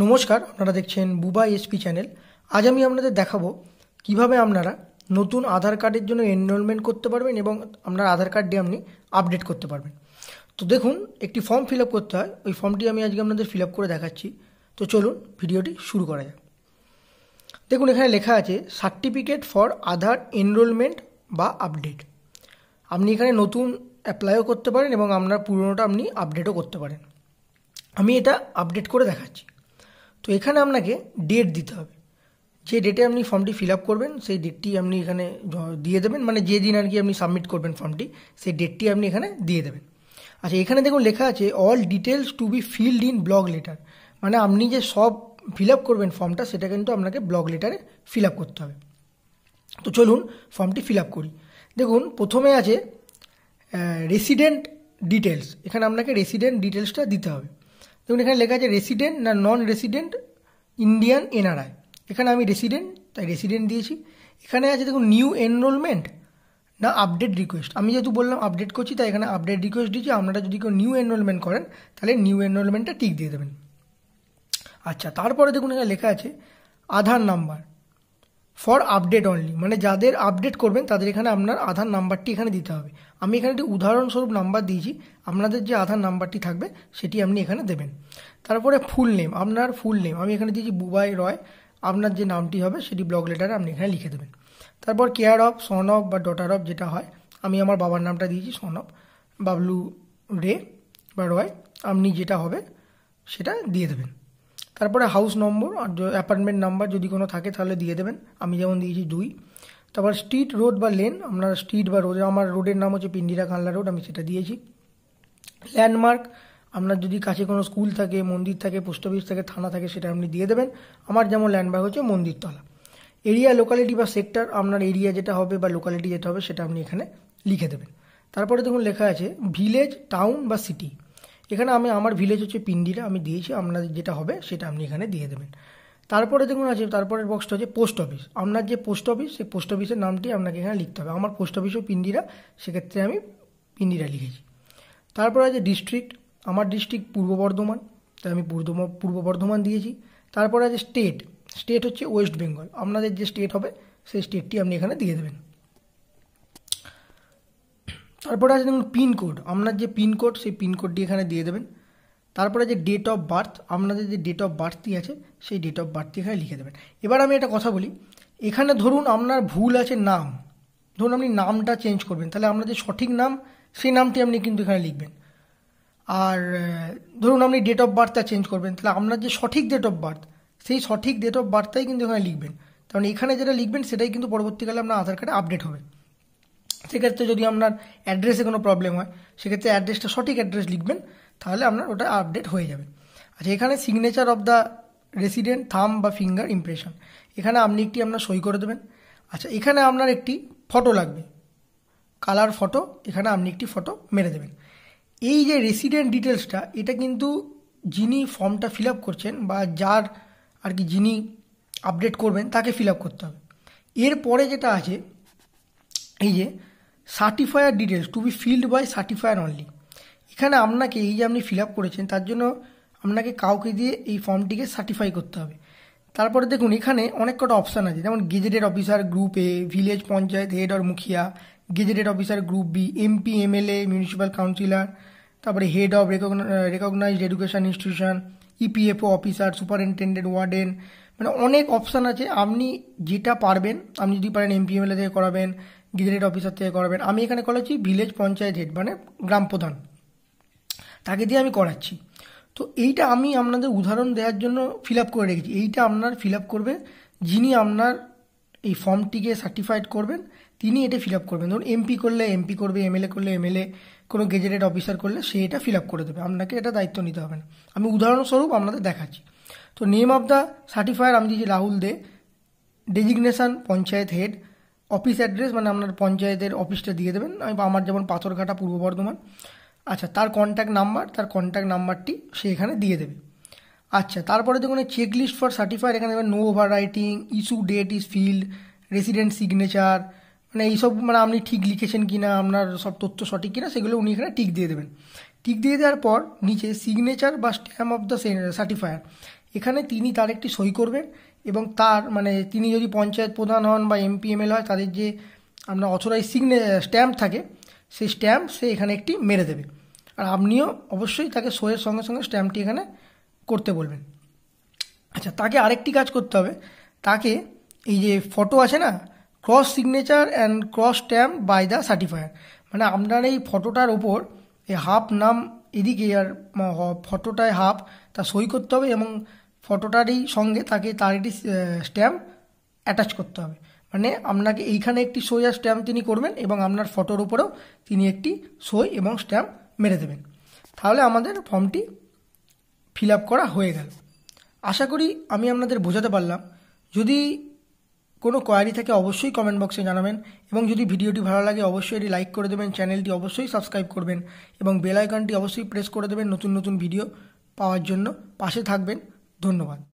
নমস্কার আপনারা দেখছেন বুবা এসপি চ্যানেল আজ আমি আপনাদের দেখাবো কিভাবে আপনারা নতুন আধার কার্ডের জন্য এনরোলমেন্ট করতে পারবেন এবং আপনার আধার কার্ডটি আপনি আপডেট করতে পারবেন তো দেখুন একটি ফর্ম ফিল করতে হয় ওই ফর্মটি আমি আজকে আপনাদের ফিল করে দেখাচ্ছি তো চলুন ভিডিওটি শুরু করা যাক দেখুন এখানে লেখা আছে সার্টিফিকেট ফর আধার এনরোলমেন্ট বা আপডেট আপনি এখানে নতুন অ্যাপ্লাইও করতে পারেন এবং আপনার পুরনোটা আপনি আপডেটও করতে পারেন আমি এটা আপডেট করে দেখাচ্ছি তো এখানে আপনাকে ডেট দিতে হবে যে ডেটে আপনি ফর্মটি ফিল আপ করবেন সেই ডেটটি আপনি এখানে দিয়ে দেবেন মানে যে দিন আর কি আপনি সাবমিট করবেন ফর্মটি সেই ডেটটি আপনি এখানে দিয়ে দেবেন আচ্ছা এখানে দেখুন লেখা আছে all details to be filled in block letter মানে আপনি যে সব ফিল আপ করবেন ফর্মটা সেটা কিন্তু আপনাকে ব্লগ লেটারে ফিল আপ করতে হবে তো চলুন ফর্মটি ফিল আপ করি দেখুন প্রথমে আছে রেসিডেন্ট ডিটেলস এখানে আপনাকে রেসিডেন্ট ডিটেলসটা দিতে হবে দেখুন এখানে লেখা আছে রেসিডেন্ট না নন রেসিডেন্ট ইন্ডিয়ান এনআরআই এখানে আমি রেসিডেন্ট তাই রেসিডেন্ট দিয়েছি এখানে আছে দেখুন নিউ এনরোলমেন্ট না আপডেট রিকোয়েস্ট আমি যেহেতু বললাম আপডেট করছি তাই এখানে আপডেট রিকোয়েস্ট দিয়েছি আপনারা যদি কেউ নিউ এনরোলমেন্ট করেন তাহলে নিউ এনরোলমেন্টটা টিক দিয়ে দেবেন আচ্ছা তারপরে দেখুন এখানে লেখা আছে Aadhaar number for update only মানে যাদের আপডেট করবেন তাদের এখানে আপনার আধার নাম্বারটি এখানে দিতে হবে আমি এখানে একটি উদাহরণস্বরূপ নাম্বার দিয়েছি আপনাদের যে আধার নাম্বারটি থাকবে সেটি আপনি এখানে দেবেন তারপরে ফুল নেম আপনার ফুল নেম আমি এখানে দিয়েছি বুবাই রয় আপনার যে নামটি হবে সেটি ব্লগ লেটারে আপনি এখানে লিখে দেবেন তারপর কেয়ার অফ সন অফ বা ডটার অফ যেটা হয় আমি আমার বাবার নামটা দিয়েছি সন অফ বাবলু রে বা রয় আপনি যেটা হবে সেটা দিয়ে দেবেন তারপরে হাউস নম্বর আর অ্যাপার্টমেন্ট নাম্বার যদি কোনো থাকে তাহলে দিয়ে দেবেন আমি যেমন দিয়েছি দুই তারপর স্ট্রিট রোড বা লেন আপনার স্ট্রিট বা রোড আমার রোডের নাম হচ্ছে পিন্ডিরা কানলা রোড আমি সেটা দিয়েছি ল্যান্ডমার্ক আপনার যদি কাছে কোনো স্কুল থাকে মন্দির থাকে পোস্ট অফিস থাকে থানা থাকে সেটা আপনি দিয়ে দেবেন আমার যেমন ল্যান্ডমার্ক হচ্ছে মন্দিরতলা এরিয়া লোকালিটি বা সেক্টর আপনার এরিয়া যেটা হবে বা লোকালিটি যেটা হবে সেটা আপনি এখানে লিখে দেবেন তারপরে দেখুন লেখা আছে ভিলেজ টাউন বা সিটি এখানে আমি আমার ভিলেজ হচ্ছে পিন্ডিরা আমি দিয়েছি আপনাদের যেটা হবে সেটা আপনি এখানে দিয়ে দেবেন তারপরে দেখুন আছে তারপরের বক্সটা হচ্ছে পোস্ট অফিস আপনার যে পোস্ট অফিস সেই পোস্ট অফিসের নামটি আপনাকে এখানে লিখতে হবে আমার পোস্ট অফিসও পিন্ডিরা সেক্ষেত্রে আমি পিন্ডিরা লিখেছি তারপরে আছে ডিস্ট্রিক্ট আমার ডিস্ট্রিক্ট পূর্ব বর্ধমান তাই আমি পূর্ব বর্ধমান দিয়েছি তারপরে আছে স্টেট স্টেট হচ্ছে ওয়েস্ট বেঙ্গল আপনাদের যে স্টেট হবে সেই স্টেটটি আপনি এখানে দিয়ে দেবেন তারপরে আছে দেখুন পিনকোড আপনার যে পিনকোড সেই পিনকোডটি এখানে দিয়ে দেবেন তারপরে যে ডেট অফ বার্থ আপনাদের যে ডেট অফ বার্থটি আছে সেই ডেট অফ বার্থটি এখানে লিখে দেবেন এবার আমি একটা কথা বলি এখানে ধরুন আপনার ভুল আছে নাম ধরুন আপনি নামটা চেঞ্জ করবেন তাহলে আপনার যে সঠিক নাম সেই নামটি আপনি কিন্তু এখানে লিখবেন আর ধরুন আপনি ডেট অফ বার্থটা চেঞ্জ করবেন তাহলে আপনার যে সঠিক ডেট অফ বার্থ সেই সঠিক ডেট অফ বার্থটাই কিন্তু এখানে লিখবেন কারণ মানে এখানে যেটা লিখবেন সেটাই কিন্তু পরবর্তীকালে আপনার আধার কার্ডে আপডেট হবে সেক্ষেত্রে যদি আপনার অ্যাড্রেসে কোনো প্রবলেম হয় সেক্ষেত্রে অ্যাড্রেসটা সঠিক অ্যাড্রেস লিখবেন তাহলে আপনার ওটা আপডেট হয়ে যাবে আচ্ছা এখানে সিগনেচার অফ দ্য রেসিডেন্ট থাম বা ফিঙ্গার ইমপ্রেশন এখানে আপনি একটি আপনার সই করে দেবেন আচ্ছা এখানে আপনার একটি ফটো লাগবে কালার ফটো এখানে আপনি একটি ফটো মেরে দেবেন এই যে রেসিডেন্ট ডিটেলসটা এটা কিন্তু যিনি ফর্মটা ফিল আপ করছেন বা যার আর কি যিনি আপডেট করবেন তাকে ফিল আপ করতে হবে এরপরে যেটা আছে এই যে certifier details to be filled by certifier only এখানে আপনাকে এই যে আপনি ফিল আপ করেছেন তার জন্য আপনাকে কাউকে দিয়ে এই ফর্মটিকে সার্টিফাই করতে হবে তারপরে দেখুন এখানে অনেক কটা অপশান আছে যেমন gazetted officer group A village panchayat head or mukhiya gazetted officer group B MP MLA municipal councillor তারপরে head of recognised education institution EPFO officer superintendent warden মানে অনেক অপশান আছে আপনি যেটা পারবেন আপনি যদি পারেন এমপি এমএলএ থেকে করাবেন গ্রিড অফিসার থেকে করাবেন আমি এখানে করাচ্ছি ভিলেজ পঞ্চায়েত হেড মানে গ্রাম প্রধান তাকে দিয়ে আমি করাচ্ছি তো এইটা আমি আপনাদের উদাহরণ দেওয়ার জন্য ফিল আপ করে রেখেছি এইটা আপনার ফিল আপ করবে যিনি আপনার এই ফর্মটিকে সার্টিফাইড করবেন তিনি এটা ফিল আপ করবেন ধরুন এমপি করলে এমপি করবে এমএলএ করলে এমএলএ কোনো গেজেটেড অফিসার করলে সে এটা ফিল আপ করে দেবে আপনাকে এটা দায়িত্ব নিতে হবে না আমি উদাহরণস্বরূপ আপনাদের দেখাচ্ছি তো নেম অফ দ্য সার্টিফায়ার আমি দিয়েছি Rahul Dey designation panchayat head office address মানে আপনার পঞ্চায়েতের অফিসটা দিয়ে দেবেন আমি আমার যেমন পাথরঘাটা পূর্ব বর্ধমান আচ্ছা তার কন্ট্যাক্ট নাম্বার তার কন্ট্যাক্ট নাম্বারটি সে এখানে দিয়ে দেবে আচ্ছা তারপরে দেখুন চেক লিস্ট ফর সার্টিফাইড এখানে দেবেন no overwriting issue date is filled resident signature মানে এইসব মানে আপনি ঠিক লিখেছেন কি না আপনার সব তথ্য সঠিক কিনা সেগুলো উনি এখানে টিক দিয়ে দেবেন টিক দিয়ে দেওয়ার পর নিচে সিগনেচার বা স্ট্যাম্প অফ দ্য সার্টিফায়ার এখানে তিনি তার একটি সই করবেন এবং তার মানে তিনি যদি পঞ্চায়েত প্রধান হন বা এমপি এমএল হয় তাদের যে আপনার অথরাইজ সিগনে স্ট্যাম্প থাকে সেই স্ট্যাম্প সে এখানে একটি মেরে দেবে আর আপনিও অবশ্যই তাকে সোয়ের সঙ্গে সঙ্গে স্ট্যাম্পটি এখানে করতে বলবেন আচ্ছা তাকে আরেকটি কাজ করতে হবে তাকে এই যে ফটো আছে না cross signature and cross stamp by the certifier মানে আপনার এই ফটোটার ওপর এই হাফ নাম এদিকে আর ফটোটায় হাফ তা সই করতে হবে এবং ফটোটারই সঙ্গে তাকে তার একটি স্ট্যাম্প অ্যাটাচ করতে হবে মানে আপনাকে এইখানে একটি সই আর স্ট্যাম্প তিনি করবেন এবং আপনার ফটোর উপরেও তিনি একটি সই এবং স্ট্যাম্প মেরে দেবেন তাহলে আমাদের ফর্মটি ফিল আপ করা হয়ে গেল আশা করি আমি আপনাদের বোঝাতে পারলাম যদি কোনো কোয়ারি থাকে অবশ্যই কমেন্ট বক্সে জানাবেন এবং যদি ভিডিওটি ভালো লাগে অবশ্যই এটি লাইক করে দেবেন চ্যানেলটি অবশ্যই সাবস্ক্রাইব করবেন এবং বেল আইকনটি অবশ্যই প্রেস করে দেবেন নতুন নতুন ভিডিও পাওয়ার জন্য পাশে থাকবেন ধন্যবাদ